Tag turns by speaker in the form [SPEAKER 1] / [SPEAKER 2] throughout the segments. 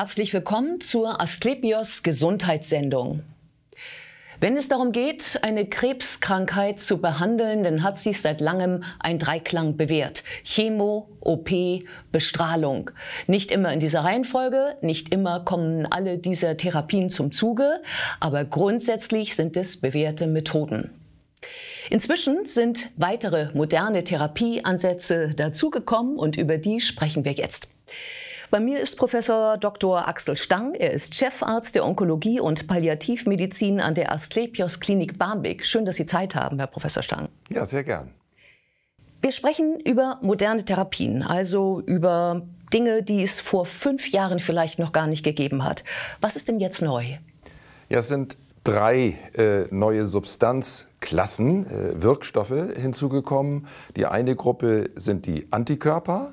[SPEAKER 1] herzlich willkommen zur Asklepios Gesundheitssendung. Wenn es darum geht, eine Krebskrankheit zu behandeln, dann hat sich seit langem ein Dreiklang bewährt. Chemo, OP, Bestrahlung. Nicht immer in dieser Reihenfolge, nicht immer kommen alle dieser Therapien zum Zuge, aber grundsätzlich sind es bewährte Methoden. Inzwischen sind weitere moderne Therapieansätze dazugekommen und über die sprechen wir jetzt. Bei mir ist Professor Dr. Axel Stang. Er ist Chefarzt der Onkologie und Palliativmedizin an der Asklepios Klinik Barmbek. Schön, dass Sie Zeit haben, Herr Professor Stang. Ja, sehr gern. Wir sprechen über moderne Therapien, also über Dinge, die es vor fünf Jahren vielleicht noch gar nicht gegeben hat. Was ist denn jetzt neu?
[SPEAKER 2] Ja, es sind drei äh, neue Substanzklassen, äh, Wirkstoffe hinzugekommen. Die eine Gruppe sind die Antikörper.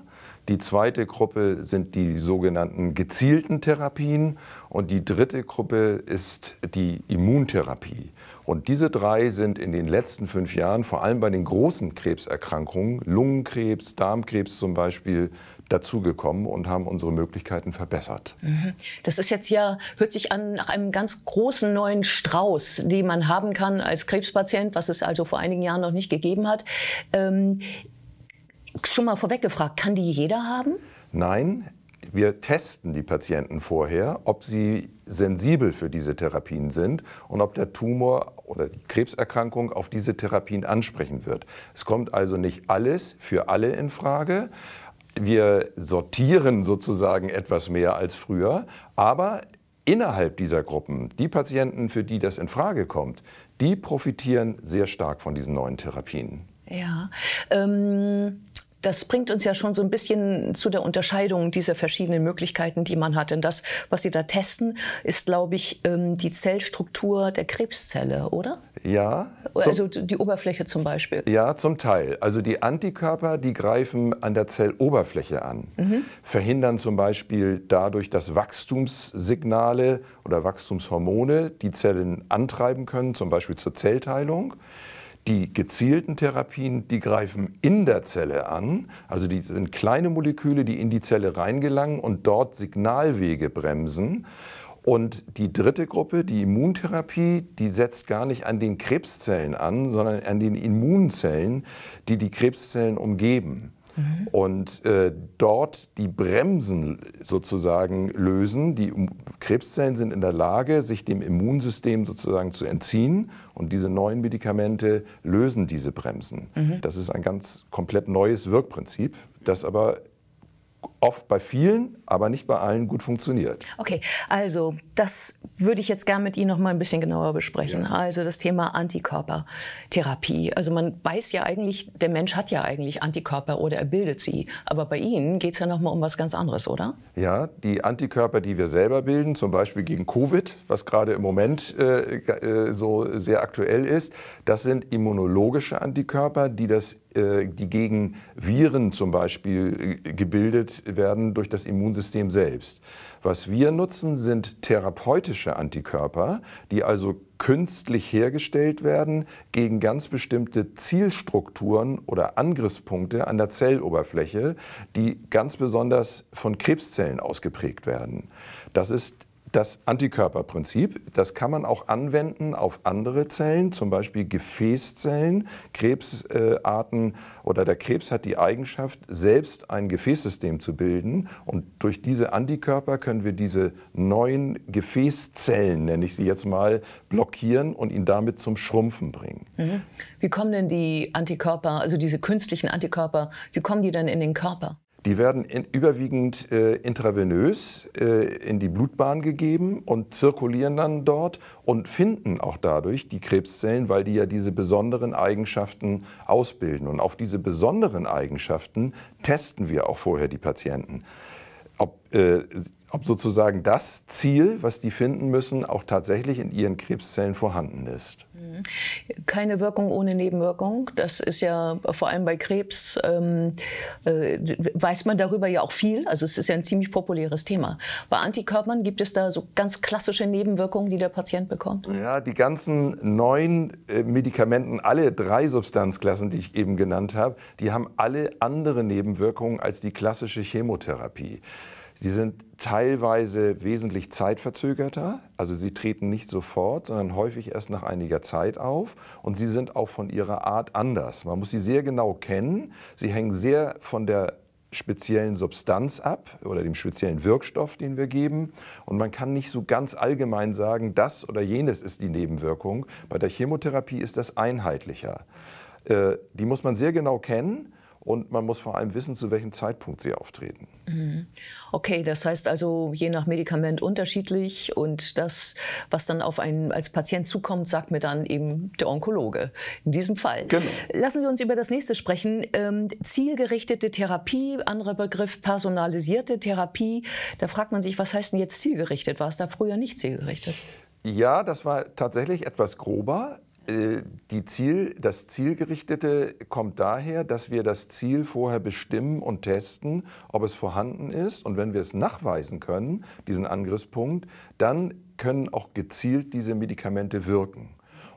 [SPEAKER 2] Die zweite Gruppe sind die sogenannten gezielten Therapien und die dritte Gruppe ist die Immuntherapie. Und diese drei sind in den letzten fünf Jahren, vor allem bei den großen Krebserkrankungen, Lungenkrebs, Darmkrebs zum Beispiel, dazugekommen und haben unsere Möglichkeiten verbessert.
[SPEAKER 1] Mhm. Das ist jetzt ja, hört sich an nach einem ganz großen neuen Strauß, den man haben kann als Krebspatient, was es also vor einigen Jahren noch nicht gegeben hat. Ähm, schon mal vorweg gefragt, kann die jeder haben?
[SPEAKER 2] Nein, wir testen die Patienten vorher, ob sie sensibel für diese Therapien sind und ob der Tumor oder die Krebserkrankung auf diese Therapien ansprechen wird. Es kommt also nicht alles für alle in Frage. Wir sortieren sozusagen etwas mehr als früher, aber innerhalb dieser Gruppen, die Patienten, für die das in Frage kommt, die profitieren sehr stark von diesen neuen Therapien.
[SPEAKER 1] Ja. Ähm das bringt uns ja schon so ein bisschen zu der Unterscheidung dieser verschiedenen Möglichkeiten, die man hat. Denn das, was Sie da testen, ist, glaube ich, ähm, die Zellstruktur der Krebszelle, oder?
[SPEAKER 2] Ja. Also
[SPEAKER 1] die Oberfläche zum Beispiel.
[SPEAKER 2] Ja, zum Teil. Also die Antikörper, die greifen an der Zelloberfläche an, mhm. verhindern zum Beispiel dadurch, dass Wachstumssignale oder Wachstumshormone die Zellen antreiben können, zum Beispiel zur Zellteilung. Die gezielten Therapien, die greifen in der Zelle an, also die sind kleine Moleküle, die in die Zelle reingelangen und dort Signalwege bremsen. Und die dritte Gruppe, die Immuntherapie, die setzt gar nicht an den Krebszellen an, sondern an den Immunzellen, die die Krebszellen umgeben. Mhm. und äh, dort die Bremsen sozusagen lösen. Die Krebszellen sind in der Lage, sich dem Immunsystem sozusagen zu entziehen und diese neuen Medikamente lösen diese Bremsen. Mhm. Das ist ein ganz komplett neues Wirkprinzip, das aber oft bei vielen, aber nicht bei allen gut funktioniert.
[SPEAKER 1] Okay, also das würde ich jetzt gerne mit Ihnen noch mal ein bisschen genauer besprechen. Ja. Also das Thema Antikörpertherapie. Also man weiß ja eigentlich, der Mensch hat ja eigentlich Antikörper oder er bildet sie. Aber bei Ihnen geht es ja noch mal um was ganz anderes, oder?
[SPEAKER 2] Ja, die Antikörper, die wir selber bilden, zum Beispiel gegen Covid, was gerade im Moment äh, äh so sehr aktuell ist, das sind immunologische Antikörper, die das äh, die gegen Viren zum Beispiel äh, gebildet produziert werden durch das Immunsystem selbst. Was wir nutzen, sind therapeutische Antikörper, die also künstlich hergestellt werden gegen ganz bestimmte Zielstrukturen oder Angriffspunkte an der Zelloberfläche, die ganz besonders von Krebszellen ausgeprägt werden. Das ist das Antikörperprinzip, das kann man auch anwenden auf andere Zellen, zum Beispiel Gefäßzellen. Krebsarten oder der Krebs hat die Eigenschaft, selbst ein Gefäßsystem zu bilden. Und durch diese Antikörper können wir diese neuen Gefäßzellen, nenne ich sie jetzt mal, blockieren und ihn damit zum Schrumpfen bringen.
[SPEAKER 1] Mhm. Wie kommen denn die Antikörper, also diese künstlichen Antikörper, wie kommen die dann in den Körper?
[SPEAKER 2] Die werden in, überwiegend äh, intravenös äh, in die Blutbahn gegeben und zirkulieren dann dort und finden auch dadurch die Krebszellen, weil die ja diese besonderen Eigenschaften ausbilden. Und auf diese besonderen Eigenschaften testen wir auch vorher die Patienten ob äh, ob sozusagen das Ziel, was die finden müssen, auch tatsächlich in ihren Krebszellen vorhanden ist. Mhm.
[SPEAKER 1] Keine Wirkung ohne Nebenwirkung. Das ist ja vor allem bei Krebs, ähm, äh, weiß man darüber ja auch viel. Also es ist ja ein ziemlich populäres Thema. Bei Antikörpern gibt es da so ganz klassische Nebenwirkungen, die der Patient bekommt?
[SPEAKER 2] Ja, die ganzen neun äh, Medikamenten, alle drei Substanzklassen, die ich eben genannt habe, die haben alle andere Nebenwirkungen als die klassische Chemotherapie. Sie sind teilweise wesentlich zeitverzögerter, also sie treten nicht sofort, sondern häufig erst nach einiger Zeit auf und sie sind auch von ihrer Art anders. Man muss sie sehr genau kennen, sie hängen sehr von der speziellen Substanz ab oder dem speziellen Wirkstoff, den wir geben. Und man kann nicht so ganz allgemein sagen, das oder jenes ist die Nebenwirkung. Bei der Chemotherapie ist das einheitlicher. Äh, die muss man sehr genau kennen und man muss vor allem wissen, zu welchem Zeitpunkt sie auftreten.
[SPEAKER 1] Mhm. Okay, das heißt also je nach Medikament unterschiedlich. Und das, was dann auf einen als Patient zukommt, sagt mir dann eben der Onkologe. In diesem Fall. Genau. Lassen wir uns über das nächste sprechen. Ähm, zielgerichtete Therapie, anderer Begriff personalisierte Therapie. Da fragt man sich, was heißt denn jetzt zielgerichtet? War es da früher nicht zielgerichtet?
[SPEAKER 2] Ja, das war tatsächlich etwas grober. Äh, die Ziel, das Zielgerichtete kommt daher, dass wir das Ziel vorher bestimmen und testen, ob es vorhanden ist. Und wenn wir es nachweisen können, diesen Angriffspunkt, dann können auch gezielt diese Medikamente wirken.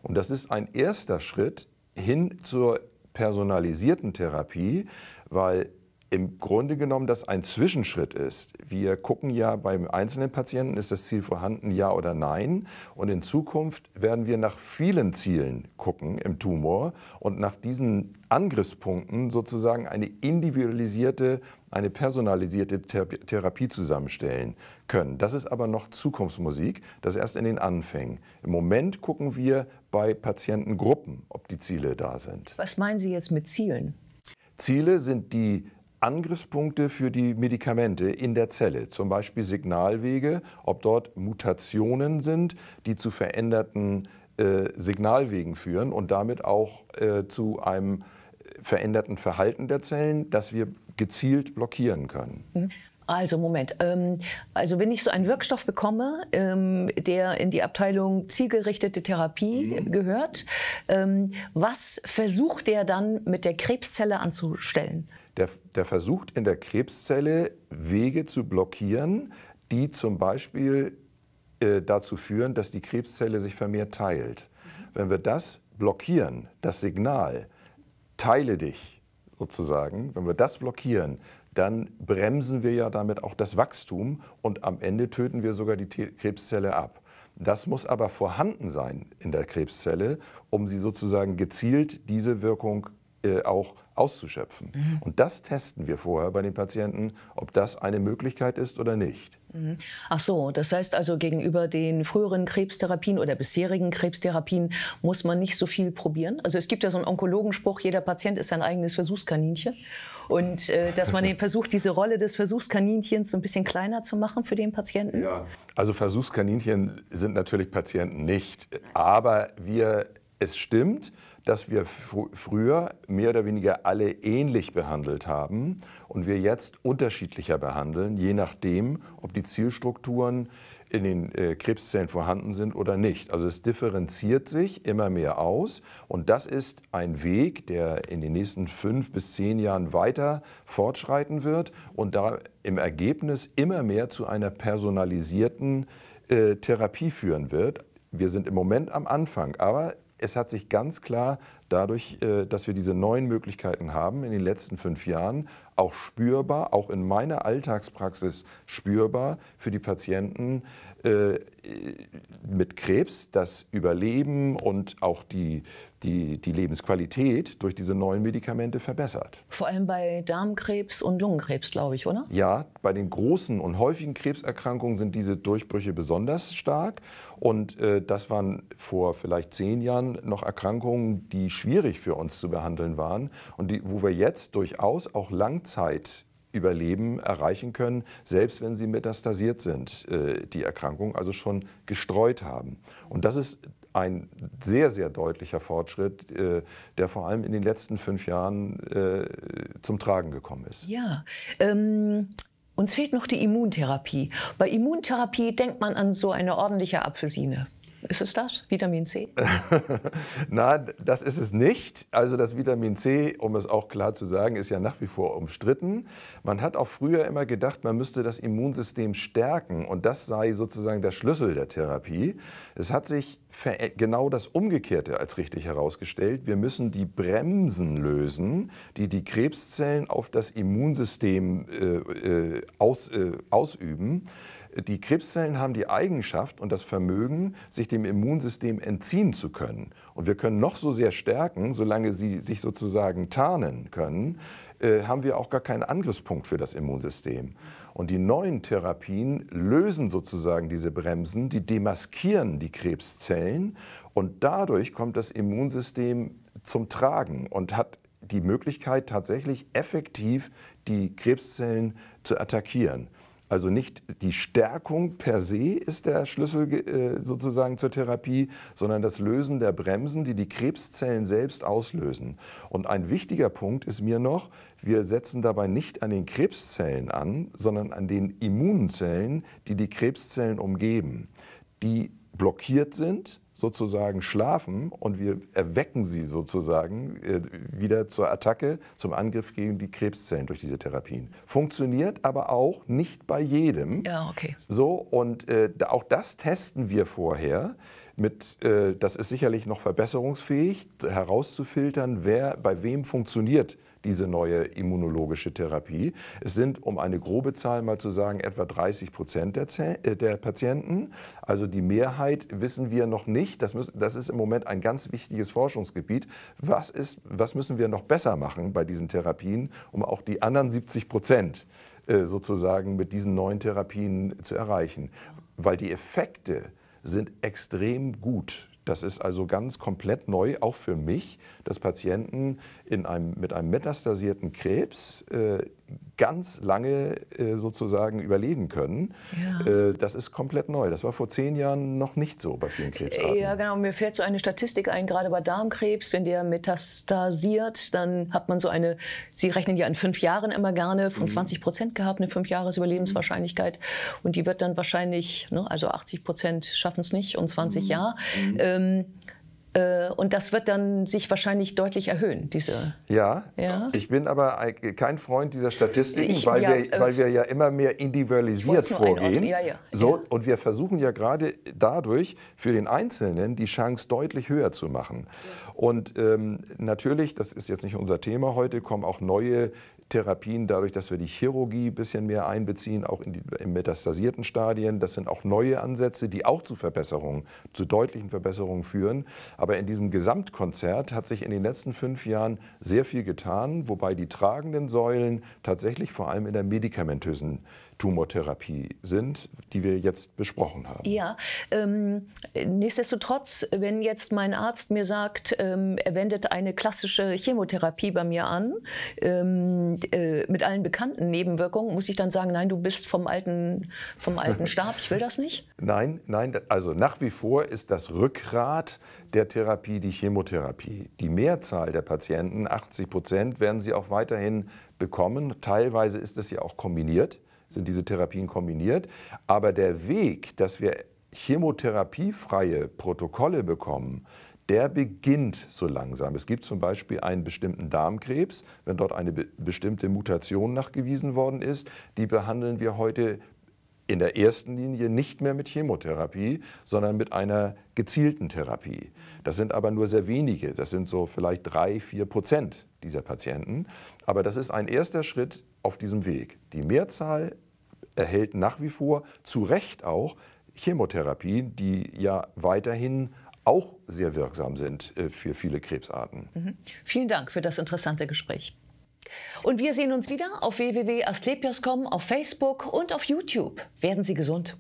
[SPEAKER 2] Und das ist ein erster Schritt hin zur personalisierten Therapie, weil im Grunde genommen das ein Zwischenschritt ist. Wir gucken ja beim einzelnen Patienten, ist das Ziel vorhanden, ja oder nein. Und in Zukunft werden wir nach vielen Zielen gucken im Tumor und nach diesen Angriffspunkten sozusagen eine individualisierte, eine personalisierte Therapie zusammenstellen können. Das ist aber noch Zukunftsmusik, das erst in den Anfängen. Im Moment gucken wir bei Patientengruppen, ob die Ziele da sind.
[SPEAKER 1] Was meinen Sie jetzt mit Zielen?
[SPEAKER 2] Ziele sind die Angriffspunkte für die Medikamente in der Zelle, zum Beispiel Signalwege, ob dort Mutationen sind, die zu veränderten äh, Signalwegen führen und damit auch äh, zu einem äh, veränderten Verhalten der Zellen, das wir gezielt blockieren können.
[SPEAKER 1] Mhm. Also Moment, ähm, also wenn ich so einen Wirkstoff bekomme, ähm, der in die Abteilung zielgerichtete Therapie mhm. gehört, ähm, was versucht der dann mit der Krebszelle anzustellen?
[SPEAKER 2] Der, der versucht in der Krebszelle Wege zu blockieren, die zum Beispiel äh, dazu führen, dass die Krebszelle sich vermehrt teilt. Wenn wir das blockieren, das Signal, teile dich sozusagen, wenn wir das blockieren, dann bremsen wir ja damit auch das Wachstum und am Ende töten wir sogar die T Krebszelle ab. Das muss aber vorhanden sein in der Krebszelle, um sie sozusagen gezielt diese Wirkung äh, auch auszuschöpfen. Mhm. Und das testen wir vorher bei den Patienten, ob das eine Möglichkeit ist oder nicht.
[SPEAKER 1] Mhm. Ach so, das heißt also gegenüber den früheren Krebstherapien oder bisherigen Krebstherapien muss man nicht so viel probieren. Also es gibt ja so einen Onkologenspruch, jeder Patient ist sein eigenes Versuchskaninchen. Und äh, dass man versucht, diese Rolle des Versuchskaninchens so ein bisschen kleiner zu machen für den Patienten. Ja.
[SPEAKER 2] Also Versuchskaninchen sind natürlich Patienten nicht, aber wir, es stimmt, dass wir fr früher mehr oder weniger alle ähnlich behandelt haben und wir jetzt unterschiedlicher behandeln, je nachdem, ob die Zielstrukturen in den äh, Krebszellen vorhanden sind oder nicht. Also es differenziert sich immer mehr aus und das ist ein Weg, der in den nächsten fünf bis zehn Jahren weiter fortschreiten wird und da im Ergebnis immer mehr zu einer personalisierten äh, Therapie führen wird. Wir sind im Moment am Anfang, aber es hat sich ganz klar dadurch, äh, dass wir diese neuen Möglichkeiten haben in den letzten fünf Jahren, auch spürbar, auch in meiner Alltagspraxis spürbar für die Patienten äh, mit Krebs, das Überleben und auch die, die, die Lebensqualität durch diese neuen Medikamente verbessert.
[SPEAKER 1] Vor allem bei Darmkrebs und Lungenkrebs, glaube ich, oder?
[SPEAKER 2] Ja, bei den großen und häufigen Krebserkrankungen sind diese Durchbrüche besonders stark. Und äh, das waren vor vielleicht zehn Jahren noch Erkrankungen, die schwierig für uns zu behandeln waren und die, wo wir jetzt durchaus auch langzeitig Langzeit Überleben erreichen können, selbst wenn sie metastasiert sind, äh, die Erkrankung, also schon gestreut haben. Und das ist ein sehr, sehr deutlicher Fortschritt, äh, der vor allem in den letzten fünf Jahren äh, zum Tragen gekommen ist.
[SPEAKER 1] Ja. Ähm uns fehlt noch die Immuntherapie. Bei Immuntherapie denkt man an so eine ordentliche Apfelsine. Ist es das, Vitamin C?
[SPEAKER 2] Nein, das ist es nicht. Also das Vitamin C, um es auch klar zu sagen, ist ja nach wie vor umstritten. Man hat auch früher immer gedacht, man müsste das Immunsystem stärken und das sei sozusagen der Schlüssel der Therapie. Es hat sich genau das Umgekehrte als richtig herausgestellt. Wir müssen die Bremsen lösen, die die Krebszellen auf das Immunsystem äh, äh aus, äh, ausüben. Die Krebszellen haben die Eigenschaft und das Vermögen, sich dem Immunsystem entziehen zu können. Und wir können noch so sehr stärken, solange sie sich sozusagen tarnen können, äh, haben wir auch gar keinen Angriffspunkt für das Immunsystem. Und die neuen Therapien lösen sozusagen diese Bremsen, die demaskieren die Krebszellen und dadurch kommt das Immunsystem zum Tragen und hat die Möglichkeit tatsächlich effektiv die Krebszellen zu attackieren. Also nicht die Stärkung per se ist der Schlüssel äh, sozusagen zur Therapie, sondern das Lösen der Bremsen, die die Krebszellen selbst auslösen. Und ein wichtiger Punkt ist mir noch, wir setzen dabei nicht an den Krebszellen an, sondern an den Immunzellen, die die Krebszellen umgeben, die blockiert sind sozusagen schlafen und wir erwecken sie sozusagen äh, wieder zur Attacke, zum Angriff gegen die Krebszellen durch diese Therapien. Funktioniert aber auch nicht bei jedem. Ja, okay. So, und äh, auch das testen wir vorher. Mit, äh, das ist sicherlich noch verbesserungsfähig, herauszufiltern, wer bei wem funktioniert diese neue immunologische Therapie. Es sind, um eine grobe Zahl mal zu sagen, etwa 30 Prozent der, äh, der, Patienten. Also die Mehrheit wissen wir noch nicht. Das, müssen, das ist im Moment ein ganz wichtiges Forschungsgebiet. Was, ist, was müssen wir noch besser machen bei diesen Therapien, um auch die anderen 70 Prozent äh, sozusagen mit diesen neuen Therapien zu erreichen? Weil die Effekte sind extrem gut das ist also ganz komplett neu, auch für mich, dass Patienten in einem, mit einem metastasierten Krebs äh, ganz lange äh, sozusagen überleben können. Ja. Äh, das ist komplett neu. Das war vor zehn Jahren noch nicht so bei vielen Krebsarten. Ja,
[SPEAKER 1] genau. Mir fällt so eine Statistik ein, gerade bei Darmkrebs, wenn der metastasiert, dann hat man so eine, Sie rechnen ja in fünf Jahren immer gerne, von mhm. 20 Prozent gehabt, eine fünf Jahres Überlebenswahrscheinlichkeit. Mhm. Und die wird dann wahrscheinlich, ne, also 80 Prozent schaffen es nicht und 20 mhm. Jahre. Mhm. Ähm, Um. Äh, und das wird dann sich wahrscheinlich deutlich erhöhen, diese. Ja, ja. ich
[SPEAKER 2] bin aber kein Freund dieser Statistiken, ich, weil, ja, wir, äh, weil wir ja immer mehr individualisiert vorgehen. Ja, ja, so, Und wir versuchen ja gerade dadurch für den Einzelnen die Chance deutlich höher zu machen. Und ähm, natürlich, das ist jetzt nicht unser Thema heute, kommen auch neue Therapien dadurch, dass wir die Chirurgie ein bisschen mehr einbeziehen, auch in die, in metastasierten Stadien. Das sind auch neue Ansätze, die auch zu Verbesserungen, zu deutlichen Verbesserungen führen. Aber in diesem Gesamtkonzert hat sich in den letzten fünf Jahren sehr viel getan, wobei die tragenden Säulen tatsächlich vor allem in der medikamentösen Tumortherapie sind, die wir jetzt besprochen haben.
[SPEAKER 1] Ja, ähm, nichtsdestotrotz, wenn jetzt mein Arzt mir sagt, ähm, er wendet eine klassische Chemotherapie bei mir an, ähm, äh, mit allen bekannten Nebenwirkungen, muss ich dann sagen, nein, du bist vom alten, vom alten Stab, ich will das nicht?
[SPEAKER 2] Nein, nein, also nach wie vor ist das Rückgrat der Therapie die Chemotherapie. Die Mehrzahl der Patienten, 80 Prozent, werden sie auch weiterhin bekommen. Teilweise ist es ja auch kombiniert sind diese Therapien kombiniert. Aber der Weg, dass wir chemotherapiefreie Protokolle bekommen, der beginnt so langsam. Es gibt zum Beispiel einen bestimmten Darmkrebs, wenn dort eine be bestimmte Mutation nachgewiesen worden ist, die behandeln wir heute in der ersten Linie nicht mehr mit Chemotherapie, sondern mit einer gezielten Therapie. Das sind aber nur sehr wenige, das sind so vielleicht drei, vier Prozent dieser Patienten. Aber das ist ein erster Schritt auf diesem Weg. Die Mehrzahl erhält nach wie vor zu Recht auch Chemotherapien, die ja weiterhin auch sehr wirksam sind äh, für viele Krebsarten. Mhm.
[SPEAKER 1] Vielen Dank für das interessante Gespräch. Und wir sehen uns wieder auf www.astlepios.com, auf Facebook und auf YouTube. Werden Sie gesund.